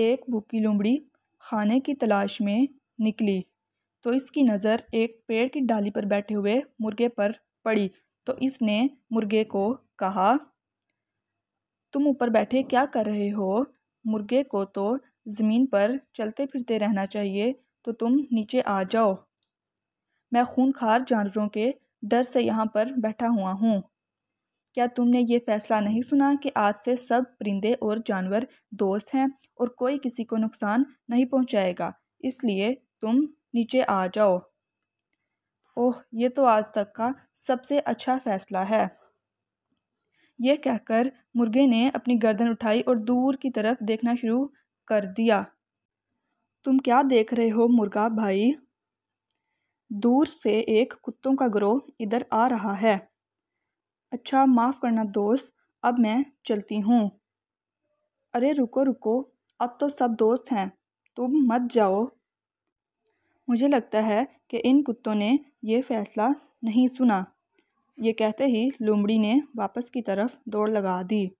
एक भूखी लोमड़ी खाने की तलाश में निकली तो इसकी नज़र एक पेड़ की डाली पर बैठे हुए मुर्गे पर पड़ी तो इसने मुर्गे को कहा तुम ऊपर बैठे क्या कर रहे हो मुर्गे को तो ज़मीन पर चलते फिरते रहना चाहिए तो तुम नीचे आ जाओ मैं खूनखार जानवरों के डर से यहाँ पर बैठा हुआ हूँ क्या तुमने ये फैसला नहीं सुना कि आज से सब परिंदे और जानवर दोस्त हैं और कोई किसी को नुकसान नहीं पहुंचाएगा इसलिए तुम नीचे आ जाओ ओह ये तो आज तक का सबसे अच्छा फैसला है यह कहकर मुर्गे ने अपनी गर्दन उठाई और दूर की तरफ देखना शुरू कर दिया तुम क्या देख रहे हो मुर्गा भाई दूर से एक कुत्तों का ग्रोह इधर आ रहा है अच्छा माफ़ करना दोस्त अब मैं चलती हूँ अरे रुको रुको अब तो सब दोस्त हैं तुम मत जाओ मुझे लगता है कि इन कुत्तों ने यह फैसला नहीं सुना ये कहते ही लोमड़ी ने वापस की तरफ दौड़ लगा दी